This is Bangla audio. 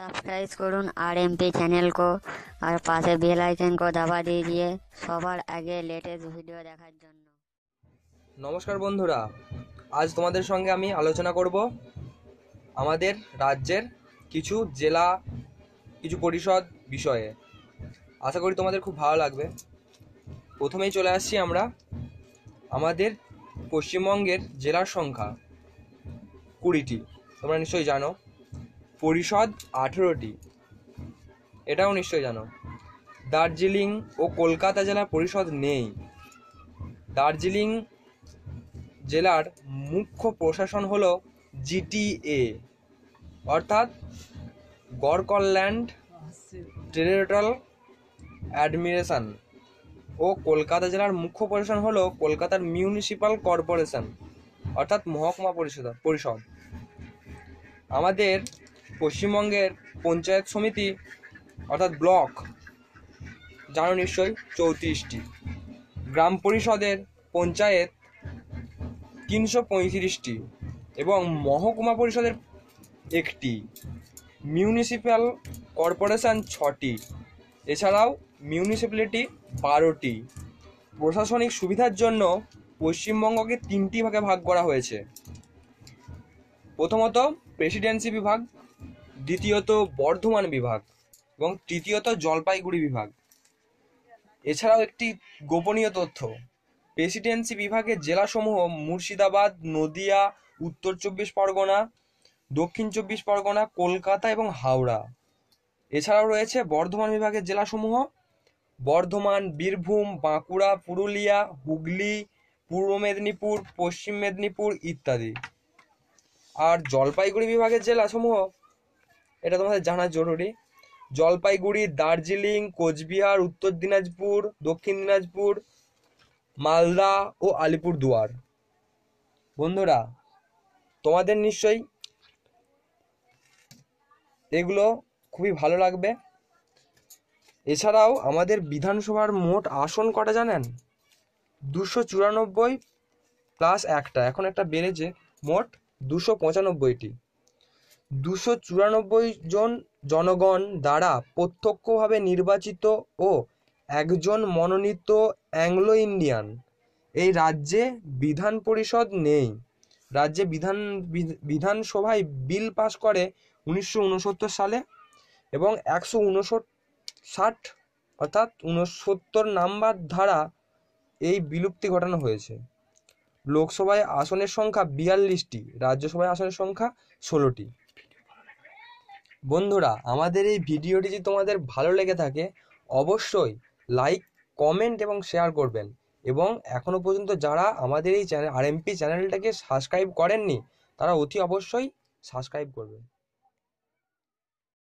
সাবস্ক্রাইব করুন আর এম এমপি চ্যানেল কো আর পাশে বেল আইকন কো দাবা দিয়ে সবার আগে লেটেস্ট ভিডিও দেখার জন্য নমস্কার বন্ধুরা আজ তোমাদের সঙ্গে আমি আলোচনা করব আমাদের রাজ্যের কিছু জেলা কিছু পরিষদ বিষয়ে আশা করি তোমাদের খুব ভালো লাগবে প্রথমেই চলে আসছি আমরা আমাদের পশ্চিমবঙ্গের জেলার সংখ্যা কুড়িটি তোমরা নিশ্চয়ই জানো পরিষদ আঠেরোটি এটাও নিশ্চয়ই জানো দার্জিলিং ও কলকাতা জেলা পরিষদ নেই দার্জিলিং জেলার মুখ্য প্রশাসন হল জিটিএ অর্থাৎ গড়কল্যান্ড টেরিটোরিয়াল অ্যাডমিনিস্ট্রেশন ও কলকাতা জেলার মুখ্য প্রশাসন হল কলকাতার মিউনিসিপাল কর্পোরেশন অর্থাৎ মহকুমা পরিষদ পরিষদ আমাদের পশ্চিমবঙ্গের পঞ্চায়েত সমিতি অর্থাৎ ব্লক জানো নিশ্চয়ই চৌত্রিশটি গ্রাম পরিষদের পঞ্চায়েত তিনশো পঁয়ত্রিশটি এবং মহকুমা পরিষদের একটি মিউনিসিপ্যাল কর্পোরেশন ছটি এছাড়াও মিউনিসিপ্যালিটি বারোটি প্রশাসনিক সুবিধার জন্য পশ্চিমবঙ্গকে তিনটি ভাগে ভাগ করা হয়েছে প্রথমত প্রেসিডেন্সি বিভাগ দ্বিতীয়ত বর্ধমান বিভাগ এবং তৃতীয়ত জলপাইগুড়ি বিভাগ এছাড়াও একটি গোপনীয় তথ্য প্রেসিডেন্সি বিভাগের জেলাসমূহ মুর্শিদাবাদ নদিয়া উত্তর চব্বিশ পরগনা দক্ষিণ চব্বিশ পরগনা কলকাতা এবং হাওড়া এছাড়াও রয়েছে বর্ধমান বিভাগের জেলাসমূহ বর্ধমান বীরভূম বাঁকুড়া পুরুলিয়া হুগলি পূর্ব মেদিনীপুর পশ্চিম মেদিনীপুর ইত্যাদি আর জলপাইগুড়ি বিভাগের জেলাসমূহ এটা তোমাদের জানা জরুরি জলপাইগুড়ি দার্জিলিং কোচবিহার উত্তর দিনাজপুর দক্ষিণ দিনাজপুর মালদা ও আলিপুরদুয়ার বন্ধুরা তোমাদের নিশ্চয়ই এগুলো খুবই ভালো লাগবে এছাড়াও আমাদের বিধানসভার মোট আসন কটা জানেন দুশো চুরানব্বই প্লাস একটা এখন একটা বেড়েছে মোট দুশো পঁচানব্বইটি দুশো চুরানব্বই জন জনগণ দ্বারা প্রত্যক্ষভাবে নির্বাচিত ও একজন মনোনীত অ্যাংলো ইন্ডিয়ান এই রাজ্যে বিধান পরিষদ নেই রাজ্যে বিধান বিধানসভায় বিল পাস করে উনিশশো উনসত্তর সালে এবং একশো উনষট ষাট অর্থাৎ উনসত্তর নাম্বার ধারা এই বিলুপ্তি ঘটানো হয়েছে লোকসভায় আসনের সংখ্যা বিয়াল্লিশটি রাজ্যসভায় আসনের সংখ্যা ষোলোটি বন্ধুরা আমাদের এই ভিডিওটি যদি তোমাদের ভালো লেগে থাকে অবশ্যই লাইক কমেন্ট এবং শেয়ার করবেন এবং এখনও পর্যন্ত যারা আমাদের এই চ্যানেল এমপি চ্যানেলটাকে সাবস্ক্রাইব করেননি তারা অতি অবশ্যই সাবস্ক্রাইব করবেন